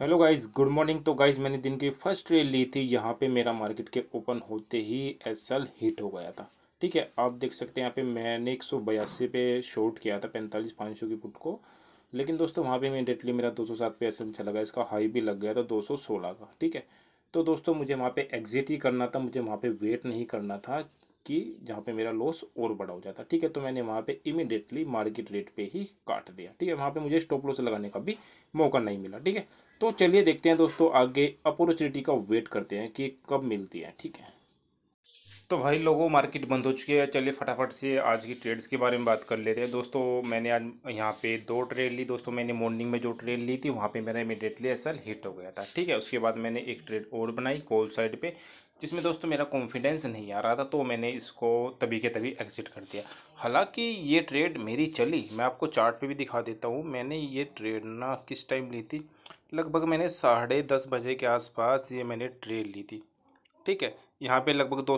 hello guys good morning तो guys मैंने दिन की फर्स्ट ट्रेड ली थी यहाँ पे मेरा मार्केट के ओपन होते ही एस हिट हो गया था ठीक है आप देख सकते हैं यहाँ पे मैंने एक सौ बयासी पे शॉर्ट किया था पैंतालीस पाँच सौ की पुट को लेकिन दोस्तों वहाँ पे इमीडिएटली मेरा दो सौ सात पे एस चला गया इसका हाई भी लग गया था दो सौ सोलह का ठीक है तो दोस्तों मुझे वहाँ पर एग्जिट ही करना था मुझे वहाँ पर वेट नहीं करना था कि जहाँ पे मेरा लॉस और बड़ा हो जाता ठीक है तो मैंने वहाँ पे इमिडिएटली मार्केट रेट पे ही काट दिया ठीक है वहाँ पे मुझे स्टॉप लॉस लगाने का भी मौका नहीं मिला ठीक है तो चलिए देखते हैं दोस्तों आगे अपॉर्चुनिटी का वेट करते हैं कि कब मिलती है ठीक है तो भाई लोगों मार्केट बंद हो चुकी है चलिए फटाफट से आज की ट्रेड्स के बारे में बात कर लेते हैं दोस्तों मैंने आज यहाँ पे दो ट्रेड ली दोस्तों मैंने मॉर्निंग में जो ट्रेड ली थी वहाँ पे मेरा इमीडिएटली असल हिट हो गया था ठीक है उसके बाद मैंने एक ट्रेड और बनाई कॉल साइड पे जिसमें दोस्तों मेरा कॉन्फिडेंस नहीं आ रहा था तो मैंने इसको तभी के तभी एग्जिट कर दिया हालाँकि ये ट्रेड मेरी चली मैं आपको चार्ट भी दिखा देता हूँ मैंने ये ट्रेड ना किस टाइम ली थी लगभग मैंने साढ़े दस बजे के आसपास ये मैंने ट्रेड ली थी ठीक है यहाँ पे लगभग दो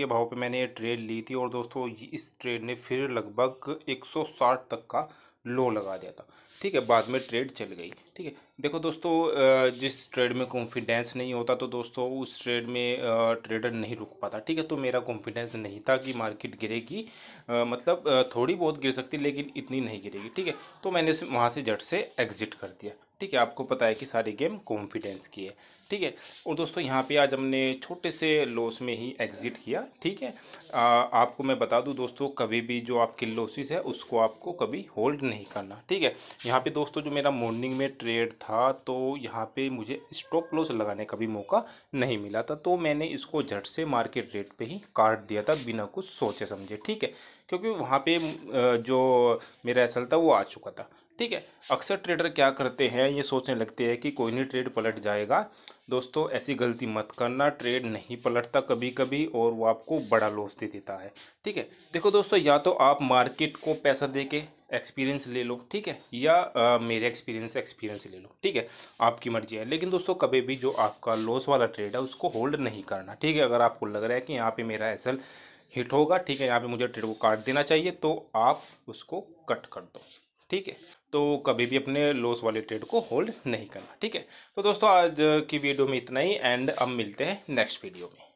के भाव पे मैंने ये ट्रेड ली थी और दोस्तों इस ट्रेड ने फिर लगभग 160 तक का लो लगा दिया था ठीक है बाद में ट्रेड चल गई ठीक है देखो दोस्तों जिस ट्रेड में कॉन्फिडेंस नहीं होता तो दोस्तों उस ट्रेड में ट्रेडर नहीं रुक पाता ठीक है तो मेरा कॉन्फिडेंस नहीं था कि मार्केट गिरेगी मतलब थोड़ी बहुत गिर सकती लेकिन इतनी नहीं गिरेगी ठीक है तो मैंने वहाँ से जट से एग्ज़िट कर दिया ठीक है आपको पता है कि सारी गेम कॉन्फिडेंस की है ठीक है और दोस्तों यहाँ पे आज हमने छोटे से लॉस में ही एग्ज़िट किया ठीक है आ, आपको मैं बता दूँ दोस्तों कभी भी जो आपके लॉसेस है उसको आपको कभी होल्ड नहीं करना ठीक है यहाँ पे दोस्तों जो मेरा मॉर्निंग में ट्रेड था तो यहाँ पे मुझे स्टॉप लॉस लगाने का भी मौका नहीं मिला था तो मैंने इसको झट से मार्केट रेट पे ही काट दिया था बिना कुछ सोचे समझे ठीक है क्योंकि वहाँ पे जो मेरा असल था वो आ चुका था ठीक है अक्सर ट्रेडर क्या करते हैं ये सोचने लगते हैं कि कोई नहीं ट्रेड पलट जाएगा दोस्तों ऐसी गलती मत करना ट्रेड नहीं पलटता कभी कभी और वो आपको बड़ा लॉस दे देता है ठीक है देखो दोस्तों या तो आप मार्केट को पैसा दे के एक्सपीरियंस ले लो ठीक है या आ, मेरे एक्सपीरियंस एक्सपीरियंस ले लो ठीक है आपकी मर्जी है लेकिन दोस्तों कभी भी जो आपका लॉस वाला ट्रेड है उसको होल्ड नहीं करना ठीक है अगर आपको लग रहा है कि यहाँ पर मेरा एसल हिट होगा ठीक है यहाँ पर मुझे ट्रेड को काट देना चाहिए तो आप उसको कट कर दो ठीक है तो कभी भी अपने लॉस वाले ट्रेड को होल्ड नहीं करना ठीक है तो दोस्तों आज की वीडियो में इतना ही एंड अब मिलते हैं नेक्स्ट वीडियो में